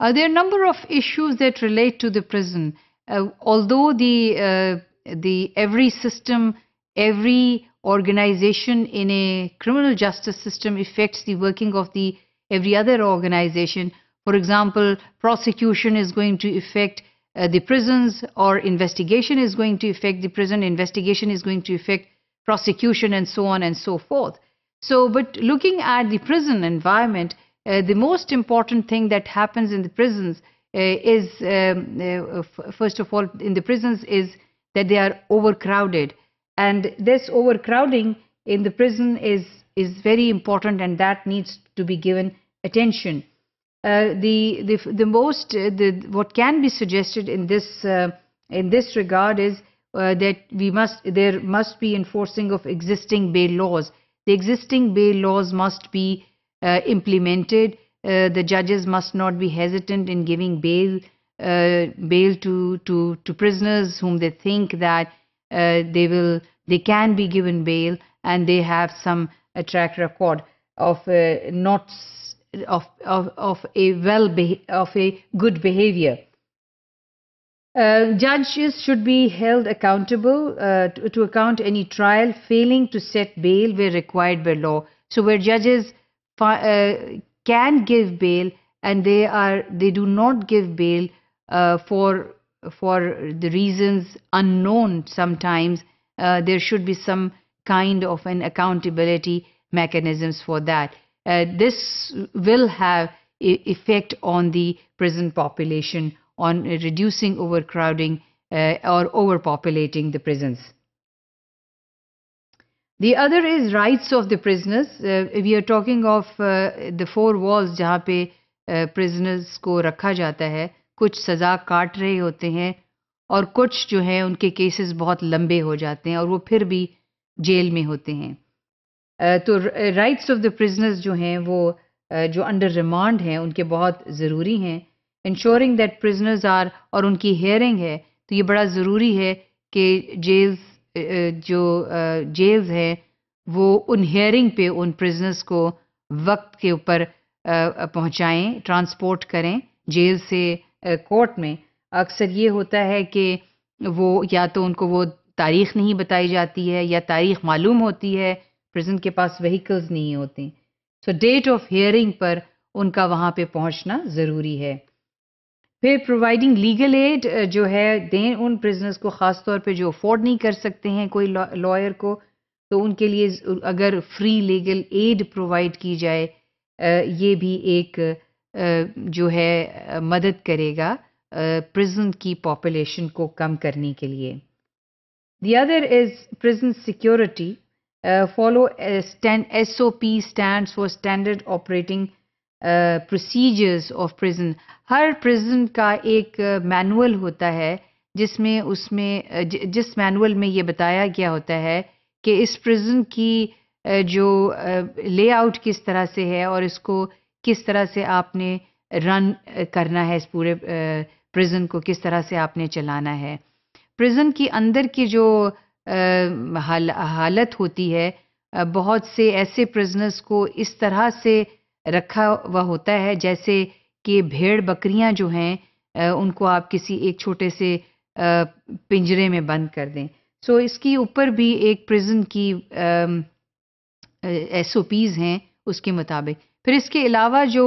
Uh, there are a number of issues that relate to the prison. Uh, although the uh, the every system, every organization in a criminal justice system affects the working of the every other organization. For example, prosecution is going to affect uh, the prisons, or investigation is going to affect the prison. Investigation is going to affect prosecution, and so on and so forth. So, but looking at the prison environment, uh, the most important thing that happens in the prisons uh, is, um, uh, first of all, in the prisons is that they are overcrowded. And this overcrowding in the prison is, is very important and that needs to be given attention. Uh, the, the, the most, uh, the, what can be suggested in this, uh, in this regard is that we must, there must be enforcing of existing bail laws. The existing bail laws must be uh, implemented, uh, the judges must not be hesitant in giving bail uh, bail to, to, to prisoners whom they think that they will they can be given bail and they have some track record of not of, of, of a well of a good behavior. Uh, judges should be held accountable uh, to, to, account any trial failing to set bail where required by law. So where judges uh, can give bail and they are they do not give bail uh, for for the reasons unknown sometimes uh, there should be some kind of an accountability mechanisms for that uh, this will have effect on the prison population on reducing overcrowding uh, or overpopulating the prisons The other is rights of the prisoners. Uh, we are talking of uh, the four walls जहाँ पे uh, prisoners को रखा जाता है कुछ सज़ा काट रहे होते हैं और कुछ जो हैं उनके केसेस बहुत लंबे हो जाते हैं और वो फिर भी जेल में होते हैं uh, तो राइट्स ऑफ द प्रिजनर्स जो हैं वो uh, जो अंडर रिमांड हैं उनके बहुत ज़रूरी हैं इंश्योरिंग दैट प्रिजनर्स आर और उनकी हेयरिंग है तो ये बड़ा ज़रूरी है कि जेल्स जो जेल्स हैं वो उन हेयरिंग पे उन प्रिजनर्स को वक्त के ऊपर पहुंचाएं ट्रांसपोर्ट करें जेल से कोर्ट में अक्सर ये होता है कि वो या तो उनको वो तारीख नहीं बताई जाती है या तारीख मालूम होती है प्रिजन के पास वहीकल्स नहीं होते सो डेट ऑफ हियरिंग पर उनका वहाँ पे पहुँचना ज़रूरी है फिर प्रोवाइडिंग लीगल एड जो है दें उन प्रिजनर्स को ख़ास तौर पे जो अफोर्ड नहीं कर सकते हैं कोई लॉयर को तो उनके लिए अगर फ्री लीगल एड प्रोवाइड की जाए ये भी एक जो है मदद करेगा प्रिजन की पॉपुलेशन को कम करने के लिए the other is prison security follow S O P stand for standard operating procedures of prison हर प्रिजन का एक मैनुअल होता है जिसमें उसमें ज, जिस मैनुअल में ये बताया गया होता है कि इस प्रिजन की जो लेआउट किस तरह से है और इसको किस तरह से आपने रन करना है इस पूरे प्रिजन को किस तरह से आपने चलाना है प्रिजन के अंदर की जो हालत होती है बहुत से ऐसे प्रिजनर्स को इस तरह से रखा हुआ होता है जैसे कि भेड़ बकरियां जो हैं उनको आप किसी एक छोटे से पिंजरे में बंद कर दें सो so, इसकी ऊपर भी एक प्रिजन की एस ओ पीज़ हैं उसके मुताबिक फिर इसके अलावा जो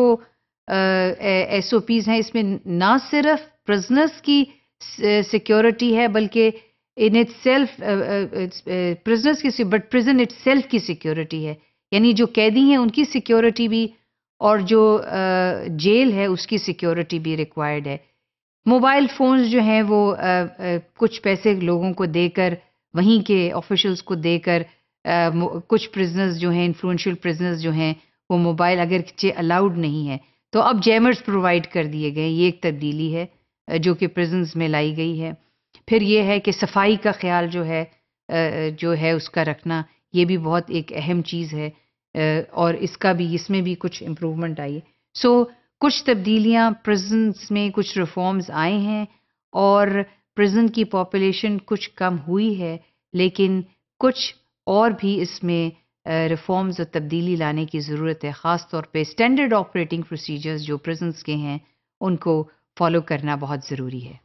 एस ओ पीज़ हैं इसमें ना सिर्फ प्रिजनर्स की सिक्योरिटी है बल्कि इन इट सेल्फ प्रिजनर्स की बट प्रिजन इट सेल्फ की सिक्योरिटी है यानी जो कैदी हैं उनकी सिक्योरिटी भी और जो जेल है उसकी सिक्योरिटी भी रिक्वायर्ड है मोबाइल फ़ोन्स जो हैं वो कुछ पैसे लोगों को देकर वहीं के ऑफिशल्स को देकर कुछ प्रिजनर्स जो हैं इन्फ्लुएंशियल प्रिजनर्स जो हैं वो मोबाइल अगर अलाउड नहीं है तो अब जैमर्स प्रोवाइड कर दिए गए ये एक तब्दीली है जो कि प्रिजन्स में लाई गई है फिर ये है कि सफाई का ख्याल जो है जो है उसका रखना ये भी बहुत एक अहम चीज़ है और इसका भी इसमें भी कुछ इम्प्रूवमेंट आई है सो so, कुछ तब्दीलियाँ प्रिजन्स में कुछ रिफॉर्म्स आए हैं और प्रिजन की पॉपुलेशन कुछ कम हुई है लेकिन कुछ और भी इसमें रिफॉर्म्स और तब्दीली लाने की ज़रूरत है ख़ास तौर पे स्टैंडर्ड ऑपरेटिंग प्रोसीजर्स जो प्रिजन्स के हैं उनको फॉलो करना बहुत ज़रूरी है